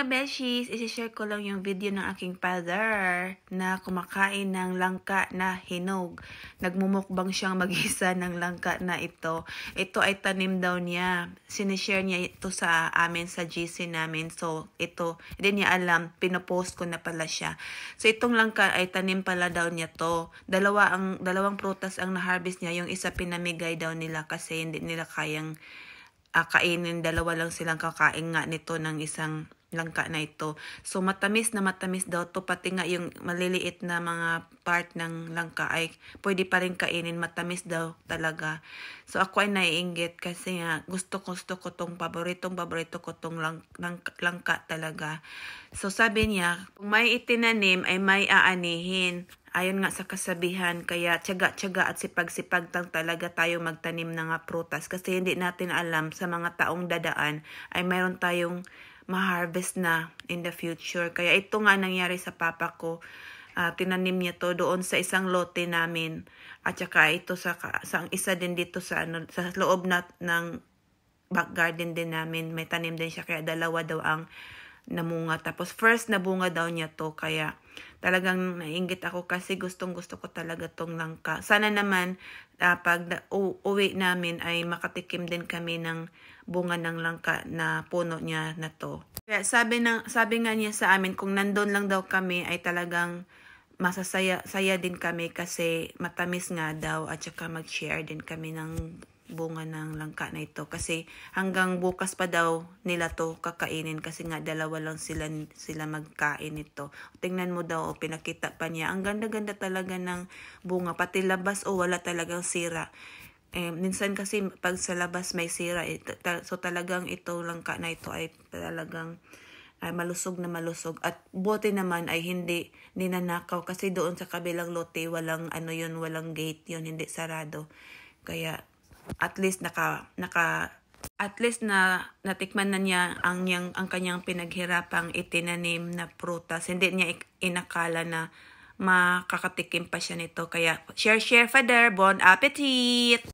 mga beshies, isi-share ko lang yung video ng aking father na kumakain ng langka na hinog. Nagmumukbang siyang mag-isa ng langka na ito. Ito ay tanim daw niya. Sinishare niya ito sa amin, sa GC namin. So, ito, hindi niya alam, pinopost ko na pala siya. So, itong langka ay tanim pala daw niya to. Dalawa ang, dalawang prutas ang na-harvest niya. Yung isa pinamigay daw nila kasi hindi nila kayang uh, kainin. Dalawa lang silang kakain nga nito ng isang langka na ito. So matamis na matamis daw to pati nga yung maliliit na mga part ng langka ay pwede pa rin kainin matamis daw talaga. So ako ay naiinggit kasi nga gusto gusto ko tong paboritong paborito ko tong langka, langka talaga. So sabi niya kung may itinanim ay may aanihin. Ayon nga sa kasabihan, kaya tiyaga-tiyaga at sipag-sipag lang talaga tayo magtanim ng prutas kasi hindi natin alam sa mga taong dadaan ay mayroon tayong ma-harvest na in the future. Kaya ito nga nangyari sa papa ko. Uh, tinanim niya to doon sa isang lote namin. At saka ito sa, sa isa din dito sa, ano, sa loob na, ng back garden din namin. May tanim din siya. Kaya dalawa daw ang namunga. Tapos first nabunga daw niya to. Kaya Talagang nainggit ako kasi gustong gusto ko talaga tong langka. Sana naman uh, pag uwi namin ay makatikim din kami ng bunga ng langka na puno niya na to. Kaya sabi, ng, sabi nga niya sa amin kung nandun lang daw kami ay talagang masasaya saya din kami kasi matamis nga daw at saka mag-share din kami ng bunga ng langka na ito kasi hanggang bukas pa daw nila to kakainin kasi nga dalawa lang sila sila magkain nito. Tingnan mo daw, oh, pinakita pa niya. Ang ganda-ganda talaga ng bunga pati labas o oh, wala talagang sira. Eh, minsan kasi pag sa labas may sira ito, eh, ta so talagang ito langka na ito ay talagang ay malusog na malusog at buti naman ay hindi ninanakaw kasi doon sa kabilang lote walang ano yun walang gate yun hindi sarado kaya at least naka naka at least na natikman na niya ang yang ang kanyang pinaghirapang itinanim na prutas. Hindi niya inakala na makakatikim pa siya nito. Kaya share share father, bon appetit.